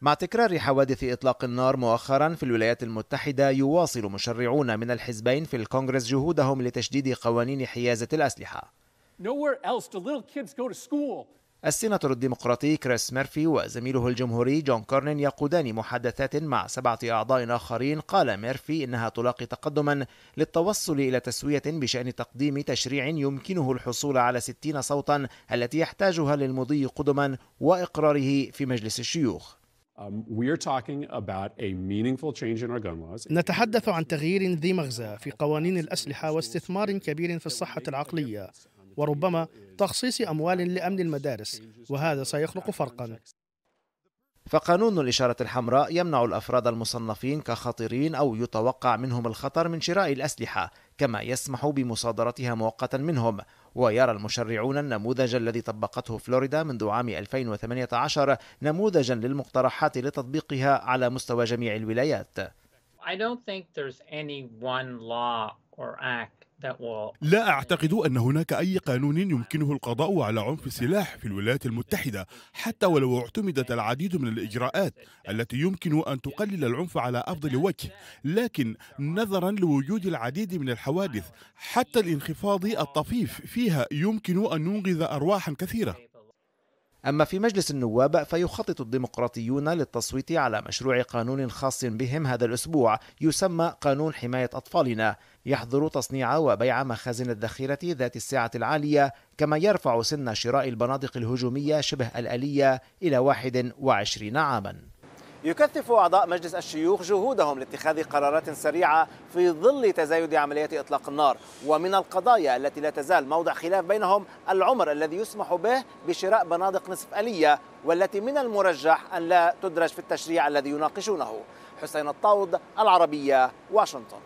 مع تكرار حوادث إطلاق النار مؤخرا في الولايات المتحدة يواصل مشرعون من الحزبين في الكونغرس جهودهم لتشديد قوانين حيازة الأسلحة السيناتور الديمقراطي كريس ميرفي وزميله الجمهوري جون كورنين يقودان محادثات مع سبعة أعضاء آخرين قال ميرفي إنها تلاقي تقدما للتوصل إلى تسوية بشأن تقديم تشريع يمكنه الحصول على 60 صوتا التي يحتاجها للمضي قدما وإقراره في مجلس الشيوخ Um, نتحدث عن تغيير ذي مغزى في قوانين الأسلحة واستثمار كبير في الصحة العقلية وربما تخصيص أموال لأمن المدارس وهذا سيخلق فرقا فقانون الإشارة الحمراء يمنع الأفراد المصنفين كخطرين أو يتوقع منهم الخطر من شراء الأسلحة كما يسمح بمصادرتها مؤقتا منهم ويرى المشرعون النموذج الذي طبقته فلوريدا منذ عام 2018 نموذجا للمقترحات لتطبيقها على مستوى جميع الولايات I don't think there's any one law or act لا أعتقد أن هناك أي قانون يمكنه القضاء على عنف السلاح في الولايات المتحدة حتى ولو اعتمدت العديد من الإجراءات التي يمكن أن تقلل العنف على أفضل وجه لكن نظرا لوجود العديد من الحوادث حتى الانخفاض الطفيف فيها يمكن أن ينقذ أرواحا كثيرة أما في مجلس النواب فيخطط الديمقراطيون للتصويت على مشروع قانون خاص بهم هذا الأسبوع يسمى قانون حماية أطفالنا يحظر تصنيع وبيع مخازن الذخيرة ذات السعة العالية كما يرفع سن شراء البنادق الهجومية شبه الآلية إلى 21 عاماً يكثف أعضاء مجلس الشيوخ جهودهم لاتخاذ قرارات سريعة في ظل تزايد عمليات إطلاق النار ومن القضايا التي لا تزال موضع خلاف بينهم العمر الذي يسمح به بشراء بنادق نصف آلية والتي من المرجح أن لا تدرج في التشريع الذي يناقشونه حسين الطاود العربية واشنطن